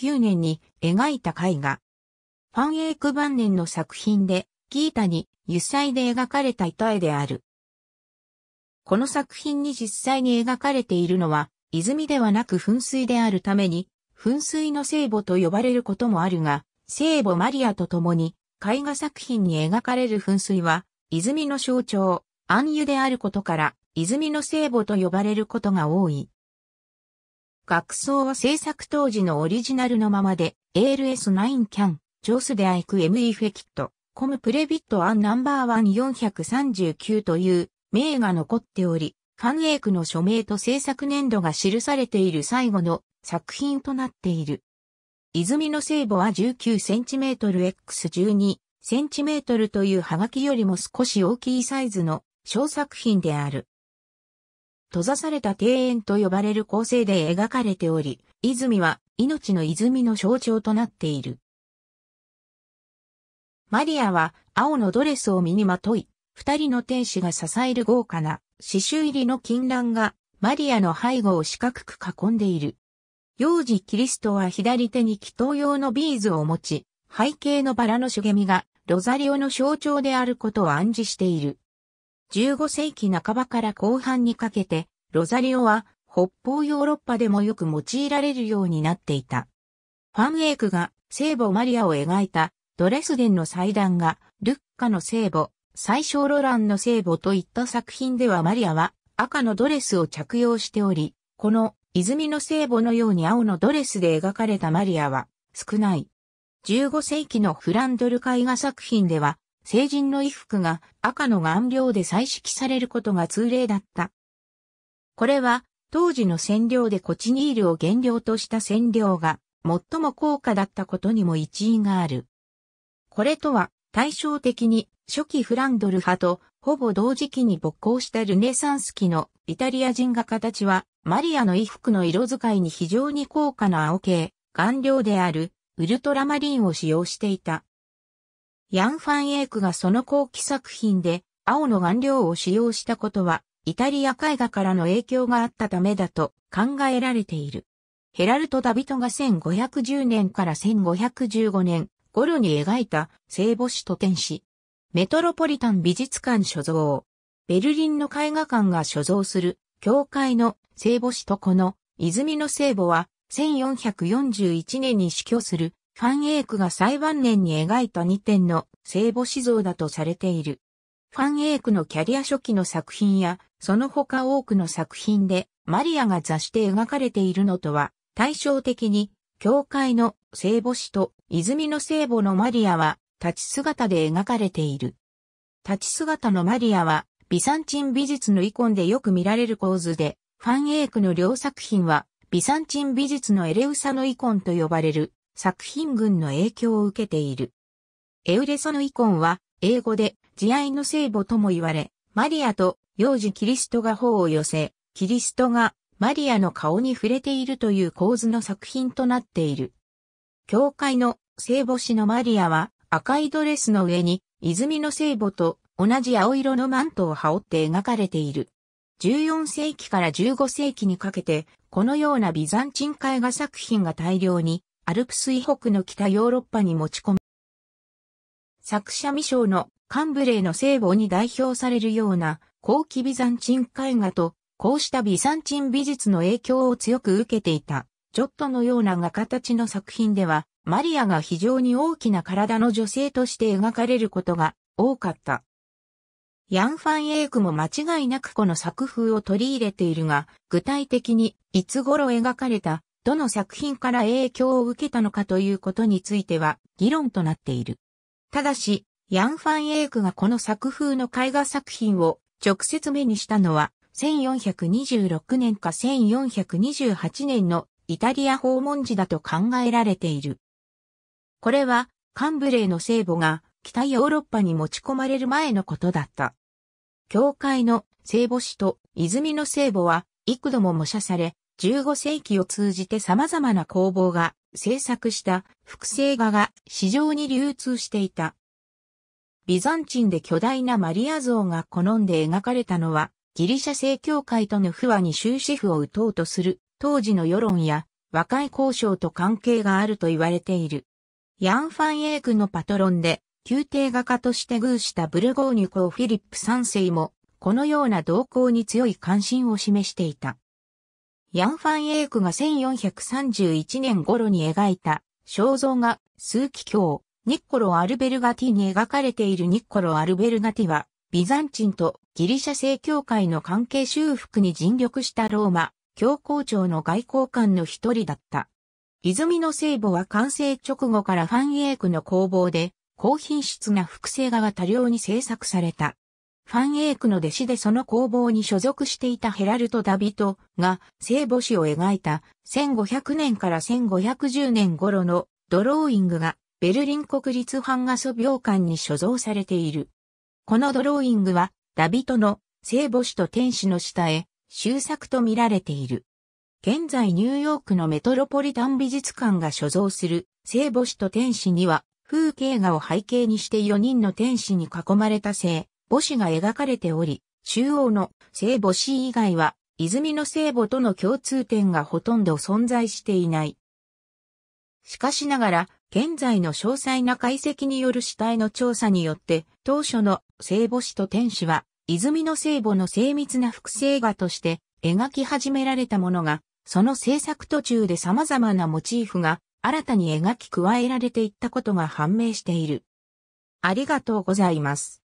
9年に描いた絵画。ファン・エイク晩年の作品で、ギータに油彩で描かれた板絵である。この作品に実際に描かれているのは、泉ではなく噴水であるために、噴水の聖母と呼ばれることもあるが、聖母マリアと共に、絵画作品に描かれる噴水は、泉の象徴、暗湯であることから、泉の聖母と呼ばれることが多い。学装は制作当時のオリジナルのままで、ALS9 キャン、ジョスでアイク M イフェキット、コムプレビットアンナンバーワン4 3 9という名が残っており、ファンエイクの署名と制作年度が記されている最後の作品となっている。泉の聖母は 19cmx12cm というハガキよりも少し大きいサイズの小作品である。閉ざされた庭園と呼ばれる構成で描かれており、泉は命の泉の象徴となっている。マリアは青のドレスを身にまとい、二人の天使が支える豪華な刺繍入りの金蘭がマリアの背後を四角く囲んでいる。幼児キリストは左手に祈祷用のビーズを持ち、背景のバラの茂みがロザリオの象徴であることを暗示している。15世紀半ばから後半にかけて、ロザリオは北方ヨーロッパでもよく用いられるようになっていた。ファンエイクが聖母マリアを描いたドレスデンの祭壇がルッカの聖母、最小ロランの聖母といった作品ではマリアは赤のドレスを着用しており、この泉の聖母のように青のドレスで描かれたマリアは少ない。15世紀のフランドル絵画作品では成人の衣服が赤の顔料で彩色されることが通例だった。これは当時の染料でコチニールを原料とした染料が最も高価だったことにも一因がある。これとは対照的に初期フランドル派とほぼ同時期に勃興したルネサンス期のイタリア人画家たちはマリアの衣服の色使いに非常に高価な青系、顔料であるウルトラマリンを使用していた。ヤン・ファン・エイクがその後期作品で青の顔料を使用したことは、イタリア絵画からの影響があったためだと考えられている。ヘラルト・ダビトが1510年から1515年頃に描いた聖母子と天使。メトロポリタン美術館所蔵。ベルリンの絵画館が所蔵する教会の聖母子とこの泉の聖母は1441年に死去するファン・エイクが最晩年に描いた2点の聖母子像だとされている。ファン・エイクのキャリア初期の作品や、その他多くの作品で、マリアが座して描かれているのとは、対照的に、教会の聖母子と泉の聖母のマリアは、立ち姿で描かれている。立ち姿のマリアは、ビサンチン美術のイコンでよく見られる構図で、ファン・エイクの両作品は、ビサンチン美術のエレウサのイコンと呼ばれる作品群の影響を受けている。エウレソのイコンは、英語で、慈愛の聖母とも言われ、マリアと幼児キリストが頬を寄せ、キリストがマリアの顔に触れているという構図の作品となっている。教会の聖母子のマリアは赤いドレスの上に泉の聖母と同じ青色のマントを羽織って描かれている。14世紀から15世紀にかけて、このようなビザンチン絵画作品が大量にアルプス以北の北ヨーロッパに持ち込む。作者未章のカンブレーの聖母に代表されるような後期ビザンチン絵画と、こうしたビザンチン美術の影響を強く受けていた、ジョットのような画形の作品では、マリアが非常に大きな体の女性として描かれることが多かった。ヤン・ファン・エイクも間違いなくこの作風を取り入れているが、具体的にいつ頃描かれたどの作品から影響を受けたのかということについては議論となっている。ただし、ヤン・ファン・エイクがこの作風の絵画作品を直接目にしたのは1426年か1428年のイタリア訪問時だと考えられている。これはカンブレーの聖母が北ヨーロッパに持ち込まれる前のことだった。教会の聖母子と泉の聖母は幾度も模写され、15世紀を通じて様々な工房が制作した複製画が市場に流通していた。ビザンチンで巨大なマリア像が好んで描かれたのは、ギリシャ正教会との不和に終止符を打とうとする当時の世論や和解交渉と関係があると言われている。ヤン・ファン・エークのパトロンで、宮廷画家として偶したブルゴーニュ公フィリップ3世も、このような動向に強い関心を示していた。ヤン・ファン・エイクが1431年頃に描いた肖像画、数奇鏡、ニッコロ・アルベルガティに描かれているニッコロ・アルベルガティは、ビザンチンとギリシャ正教会の関係修復に尽力したローマ、教皇庁の外交官の一人だった。泉の聖母は完成直後からファン・エイクの工房で、高品質な複製画が多量に制作された。ファンエイクの弟子でその工房に所属していたヘラルト・ダビトが聖母子を描いた1500年から1510年頃のドローイングがベルリン国立版画素描館に所蔵されている。このドローイングはダビトの聖母子と天使の下へ修作と見られている。現在ニューヨークのメトロポリタン美術館が所蔵する聖母子と天使には風景画を背景にして4人の天使に囲まれた聖母子が描かれており、中央の聖母子以外は、泉の聖母との共通点がほとんど存在していない。しかしながら、現在の詳細な解析による死体の調査によって、当初の聖母子と天使は、泉の聖母の精密な複製画として描き始められたものが、その制作途中で様々なモチーフが新たに描き加えられていったことが判明している。ありがとうございます。